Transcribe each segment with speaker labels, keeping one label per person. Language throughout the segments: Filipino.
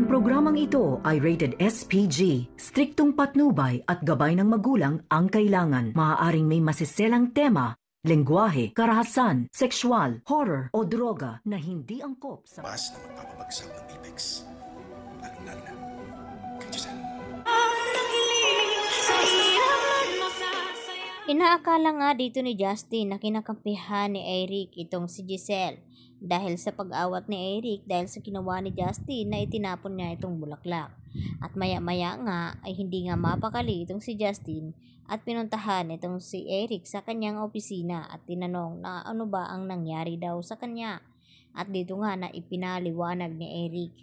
Speaker 1: Ang programang ito ay rated SPG. Striktong patnubay at gabay ng magulang ang kailangan. Maaaring may masiselang tema, lengguwahe, karahasan, sexual, horror o droga na hindi angkop sa... Mas na magpapabagsak Inaakala nga dito ni Justin na kinakampihan ni Eric itong si Giselle dahil sa pag-awat ni Eric dahil sa ginawa ni Justin na itinapon niya itong bulaklak. At maya-maya nga ay hindi nga mapakali itong si Justin at pinuntahan itong si Eric sa kanyang opisina at tinanong na ano ba ang nangyari daw sa kanya. At dito nga na ipinaliwanag ni Eric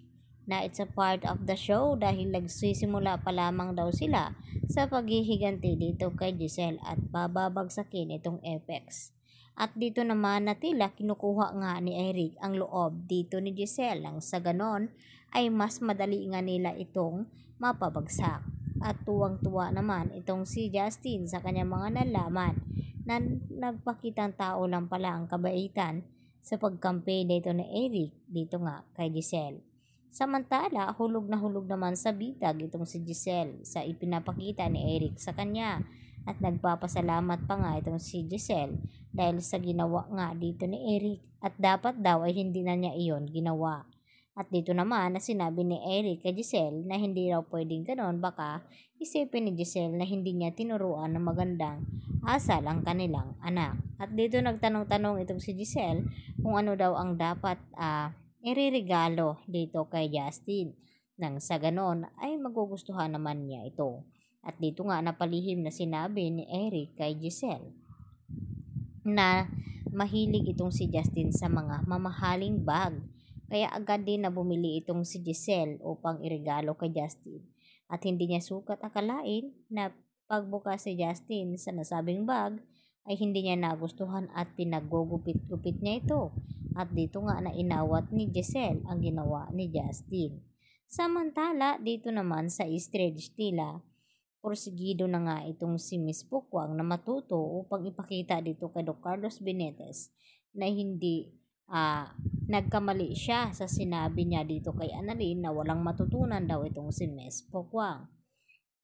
Speaker 1: na it's a part of the show dahil nagsisimula pa lamang daw sila sa paghihiganti dito kay Giselle at bababagsakin itong effects. At dito naman na tila kinukuha nga ni Eric ang loob dito ni Giselle nang sa ganon ay mas madali nga nila itong mapabagsak. At tuwang-tuwa naman itong si Justin sa kanyang mga nalaman na nagpakitang tao lang pala ang kabaitan sa pagkampi dito ni Eric dito nga kay Giselle. Samantala, hulog na hulog naman sa bitag itong si Giselle sa ipinapakita ni Eric sa kanya at nagpapasalamat pa nga itong si Giselle dahil sa ginawa nga dito ni Eric at dapat daw ay hindi na niya iyon ginawa. At dito naman na sinabi ni Eric kay Giselle na hindi raw pwedeng ganon baka isipin ni Giselle na hindi niya tinuruan ng magandang asal ang kanilang anak. At dito nagtanong-tanong itong si Giselle kung ano daw ang dapat uh, iririgalo dito kay Justin. Nang sa ganon ay magugustuhan naman niya ito. At dito nga napalihim na sinabi ni Eric kay Giselle na mahilig itong si Justin sa mga mamahaling bag. Kaya agad din na bumili itong si Giselle upang iregalo kay Justin. At hindi niya sukat akalain na pagbukas si Justin sa nasabing bag ay hindi niya nagustuhan at pinaggugupit gupit niya ito. At dito nga na inawat ni Giselle ang ginawa ni Justin. Samantala, dito naman sa Eastridge Tila, porsigido na nga itong si Miss Pukwang na matuto upang ipakita dito kay Don Carlos Benetes na hindi uh, nagkamali siya sa sinabi niya dito kay Annalyn na walang matutunan daw itong si Miss Pukwang.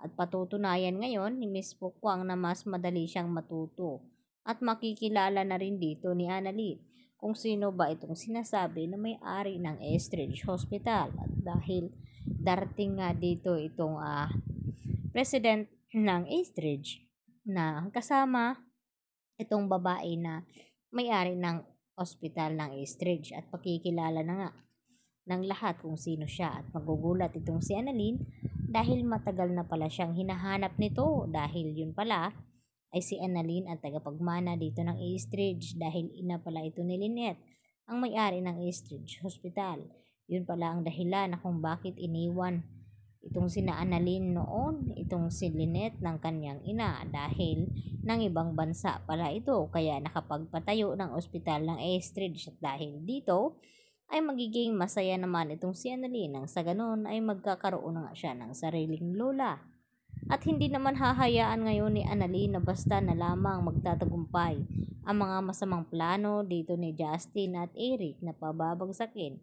Speaker 1: At patutunayan ngayon ni Miss Pukwang na mas madali siyang matuto. At makikilala na rin dito ni Annalyn kung sino ba itong sinasabi na may-ari ng Estridge Hospital. At dahil darating nga dito itong uh, president ng Estridge na kasama itong babae na may-ari ng hospital ng Estridge at pakikilala na nga ng lahat kung sino siya at magugulat itong si Annalyn dahil matagal na pala siyang hinahanap nito dahil yun pala ay si Annalyn ang tagapagmana dito ng Eastridge dahil ina pala ito ni Lynette, ang may-ari ng Eastridge Hospital. Yun pala ang dahilan na kung bakit iniwan itong sina Annalyn noon, itong si Lynette ng kanyang ina dahil ng ibang bansa pala ito kaya nakapagpatayo ng ospital ng Eastridge dahil dito ay magiging masaya naman itong si Annalyn nang sa ganon ay magkakaroon na nga siya ng sariling lola. At hindi naman hahayaan ngayon ni Annalyn na basta na lamang magtatagumpay ang mga masamang plano dito ni Justin at Eric na pababagsakin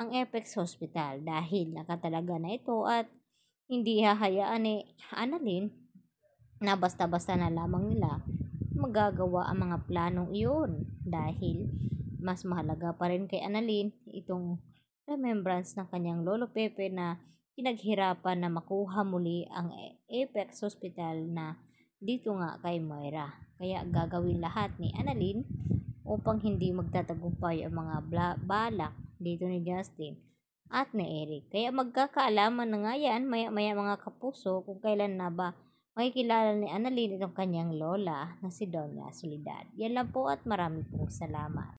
Speaker 1: ang Apex Hospital dahil nakatalaga na ito at hindi hahayaan ni Annalyn na basta-basta na lamang nila magagawa ang mga planong iyon dahil mas mahalaga pa rin kay Annalyn itong remembrance ng kanyang lolo Pepe na pinaghirapan na makuha muli ang Apex Hospital na dito nga kay Moira. Kaya gagawin lahat ni Annalyn upang hindi magtatagumpay ang mga bla- balak dito ni Justin at ni Eric. Kaya magkakaalaman na nga yan maya-maya mga kapuso kung kailan na ba makikilala ni Annalyn itong kanyang lola na si Doña Soledad. Yan lang po at marami pong salamat.